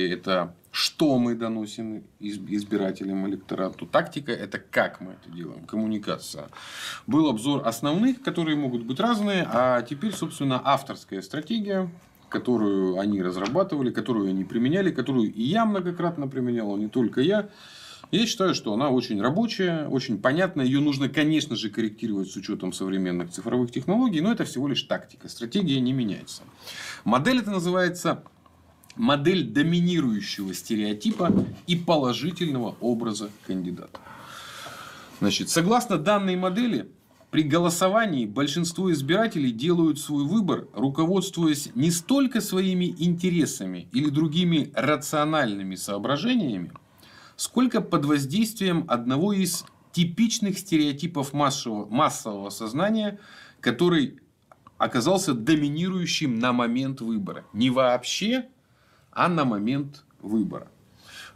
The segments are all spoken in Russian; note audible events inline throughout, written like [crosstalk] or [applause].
Это что мы доносим избирателям, электорату. Тактика – это как мы это делаем, коммуникация. Был обзор основных, которые могут быть разные, а теперь, собственно, авторская стратегия, которую они разрабатывали, которую они применяли, которую и я многократно применял, а не только я. Я считаю, что она очень рабочая, очень понятная. Ее нужно, конечно же, корректировать с учетом современных цифровых технологий, но это всего лишь тактика. Стратегия не меняется. Модель это называется модель доминирующего стереотипа и положительного образа кандидата. Значит, согласно данной модели, при голосовании большинство избирателей делают свой выбор, руководствуясь не столько своими интересами или другими рациональными соображениями, сколько под воздействием одного из типичных стереотипов массового, массового сознания, который оказался доминирующим на момент выбора. Не вообще а на момент выбора.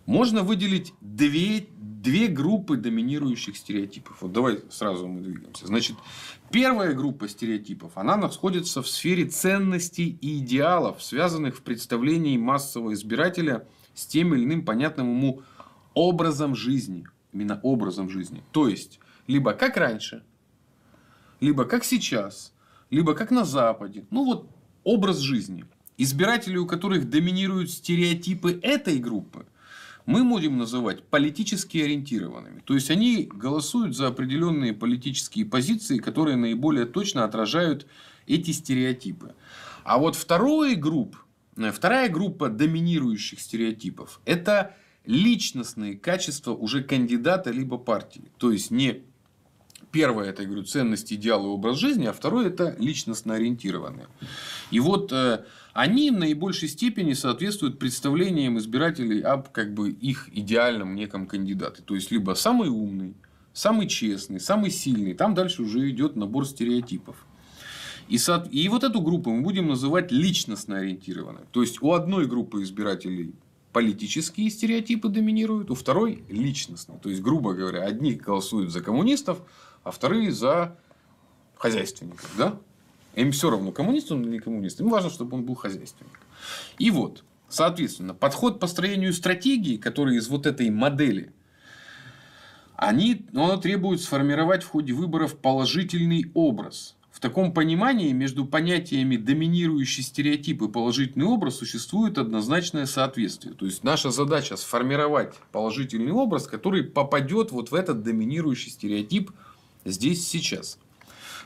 Можно выделить две, две группы доминирующих стереотипов. Вот давай сразу мы двигаемся. Значит, первая группа стереотипов, она находится в сфере ценностей и идеалов, связанных в представлении массового избирателя с тем или иным понятным ему образом жизни. Именно образом жизни. То есть, либо как раньше, либо как сейчас, либо как на Западе. Ну вот образ жизни – избирателей, у которых доминируют стереотипы этой группы, мы будем называть политически ориентированными. То есть, они голосуют за определенные политические позиции, которые наиболее точно отражают эти стереотипы. А вот второй групп, э, вторая группа доминирующих стереотипов – это личностные качества уже кандидата либо партии. То есть, не первое это, я говорю, ценности, идеалы образ жизни, а второе это личностно ориентированные. И вот э, они в наибольшей степени соответствуют представлениям избирателей об как бы их идеальном неком кандидате. То есть либо самый умный, самый честный, самый сильный. Там дальше уже идет набор стереотипов. И, со... и вот эту группу мы будем называть личностно ориентированной. То есть у одной группы избирателей политические стереотипы доминируют, у второй личностно. То есть, грубо говоря, одни голосуют за коммунистов, а вторые за хозяйственников. Да? Им все равно, коммунист он или не коммунист. Им важно, чтобы он был хозяйственник. И вот, соответственно, подход к построению стратегии, который из вот этой модели, они, он требует сформировать в ходе выборов положительный образ. В таком понимании между понятиями доминирующий стереотип и положительный образ существует однозначное соответствие. То есть наша задача сформировать положительный образ, который попадет вот в этот доминирующий стереотип здесь сейчас.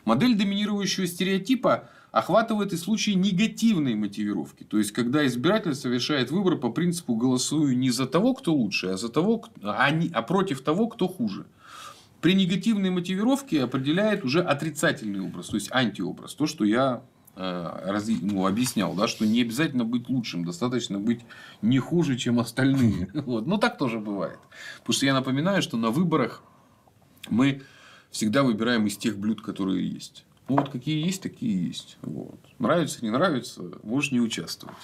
Модель доминирующего стереотипа охватывает и случаи негативной мотивировки, то есть когда избиратель совершает выбор по принципу голосую не за того, кто лучше, а за того, а, не, а против того, кто хуже. При негативной мотивировке определяет уже отрицательный образ, то есть антиобраз, то, что я э, раз, ну, объяснял, да, что не обязательно быть лучшим, достаточно быть не хуже, чем остальные. [laughs] Вот. Но ну, так тоже бывает. Потому что я напоминаю, что на выборах мы всегда выбираем из тех блюд, которые есть. Ну, вот какие есть, такие есть. Вот. Нравится, не нравится, можешь не участвовать.